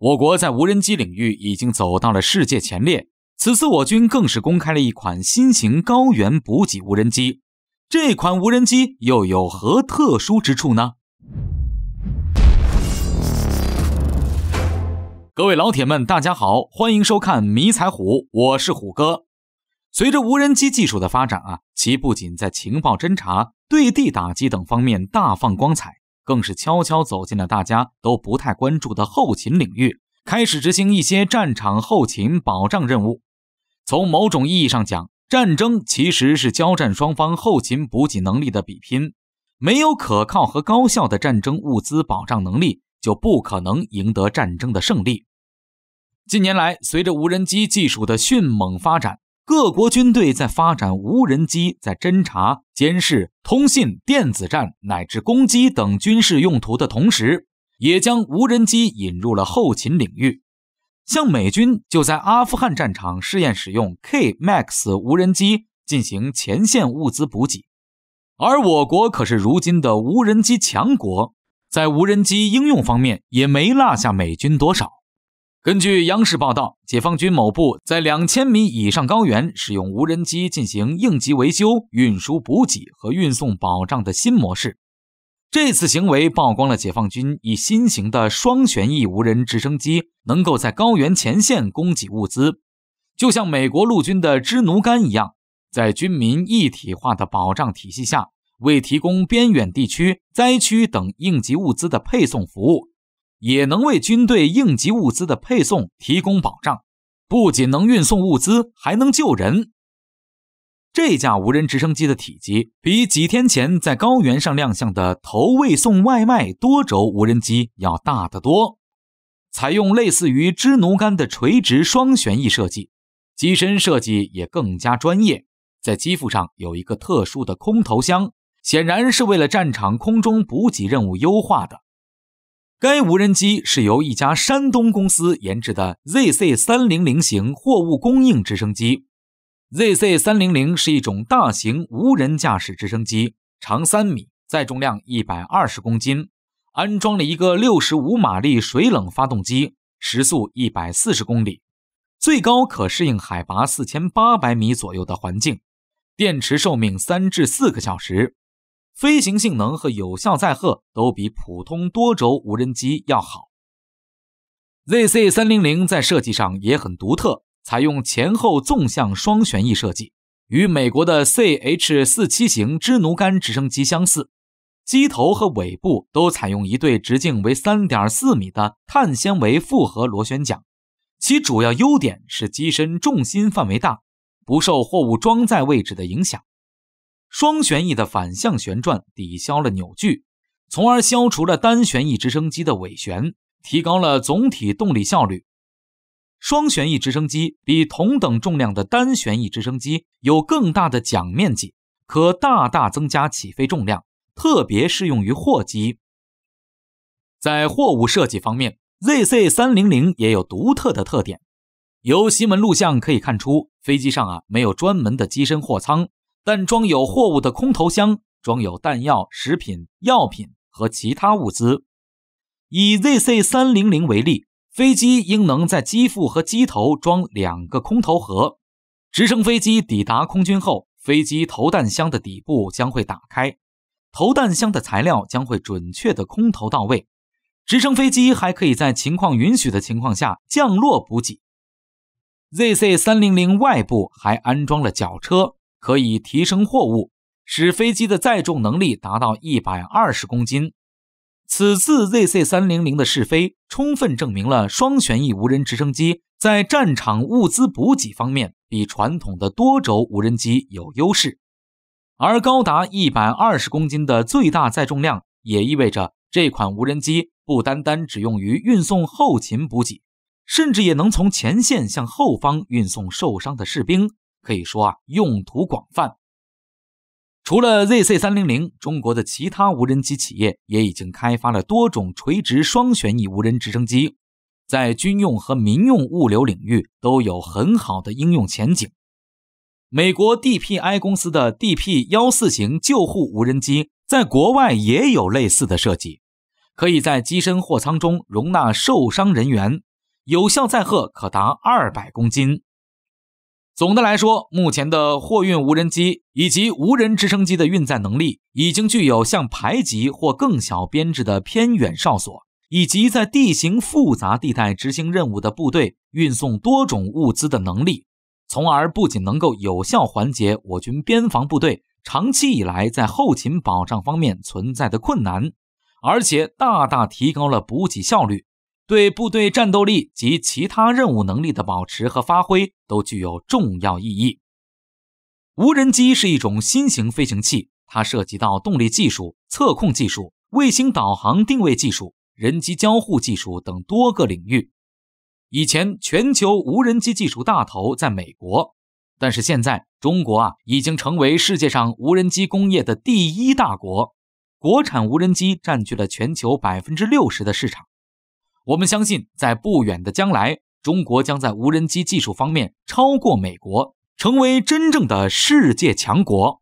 我国在无人机领域已经走到了世界前列，此次我军更是公开了一款新型高原补给无人机。这款无人机又有何特殊之处呢？各位老铁们，大家好，欢迎收看迷彩虎，我是虎哥。随着无人机技术的发展啊，其不仅在情报侦察、对地打击等方面大放光彩。更是悄悄走进了大家都不太关注的后勤领域，开始执行一些战场后勤保障任务。从某种意义上讲，战争其实是交战双方后勤补给能力的比拼。没有可靠和高效的战争物资保障能力，就不可能赢得战争的胜利。近年来，随着无人机技术的迅猛发展。各国军队在发展无人机在侦察、监视、通信、电子战乃至攻击等军事用途的同时，也将无人机引入了后勤领域。像美军就在阿富汗战场试验使用 K Max 无人机进行前线物资补给，而我国可是如今的无人机强国，在无人机应用方面也没落下美军多少。根据央视报道，解放军某部在两千米以上高原使用无人机进行应急维修、运输补给和运送保障的新模式。这次行为曝光了解放军以新型的双旋翼无人直升机能够在高原前线供给物资，就像美国陆军的支奴干一样，在军民一体化的保障体系下，为提供边远地区、灾区等应急物资的配送服务。也能为军队应急物资的配送提供保障，不仅能运送物资，还能救人。这架无人直升机的体积比几天前在高原上亮相的“投喂送外卖”多轴无人机要大得多，采用类似于支奴干的垂直双旋翼设计，机身设计也更加专业，在机腹上有一个特殊的空投箱，显然是为了战场空中补给任务优化的。该无人机是由一家山东公司研制的 ZC 三零零型货物供应直升机。ZC 三零零是一种大型无人驾驶直升机，长三米，载重量一百二十公斤，安装了一个六十五马力水冷发动机，时速一百四十公里，最高可适应海拔四千八百米左右的环境，电池寿命三至四个小时。飞行性能和有效载荷都比普通多轴无人机要好。ZC 三零零在设计上也很独特，采用前后纵向双旋翼设计，与美国的 CH 四七型支奴干直升机相似。机头和尾部都采用一对直径为三点四米的碳纤维复合螺旋桨，其主要优点是机身重心范围大，不受货物装载位置的影响。双旋翼的反向旋转抵消了扭矩，从而消除了单旋翼直升机的尾旋，提高了总体动力效率。双旋翼直升机比同等重量的单旋翼直升机有更大的桨面积，可大大增加起飞重量，特别适用于货机。在货物设计方面，ZC 三零零也有独特的特点。由新闻录像可以看出，飞机上啊没有专门的机身货舱。但装有货物的空投箱装有弹药、食品、药品和其他物资。以 ZC-300 为例，飞机应能在机腹和机头装两个空投盒。直升飞机抵达空军后，飞机投弹箱的底部将会打开，投弹箱的材料将会准确地空投到位。直升飞机还可以在情况允许的情况下降落补给。ZC-300 外部还安装了绞车。可以提升货物，使飞机的载重能力达到一百二十公斤。此次 ZC 三零零的试飞，充分证明了双旋翼无人直升机在战场物资补给方面比传统的多轴无人机有优势。而高达一百二十公斤的最大载重量，也意味着这款无人机不单单只用于运送后勤补给，甚至也能从前线向后方运送受伤的士兵。可以说啊，用途广泛。除了 ZC 三零零，中国的其他无人机企业也已经开发了多种垂直双旋翼无人直升机，在军用和民用物流领域都有很好的应用前景。美国 DPI 公司的 DP 幺四型救护无人机在国外也有类似的设计，可以在机身货舱中容纳受伤人员，有效载荷可达二百公斤。总的来说，目前的货运无人机以及无人直升机的运载能力，已经具有向排级或更小编制的偏远哨所，以及在地形复杂地带执行任务的部队运送多种物资的能力，从而不仅能够有效缓解我军边防部队长期以来在后勤保障方面存在的困难，而且大大提高了补给效率。对部队战斗力及其他任务能力的保持和发挥都具有重要意义。无人机是一种新型飞行器，它涉及到动力技术、测控技术、卫星导航定位技术、人机交互技术等多个领域。以前，全球无人机技术大头在美国，但是现在中国啊已经成为世界上无人机工业的第一大国，国产无人机占据了全球百分之六十的市场。我们相信，在不远的将来，中国将在无人机技术方面超过美国，成为真正的世界强国。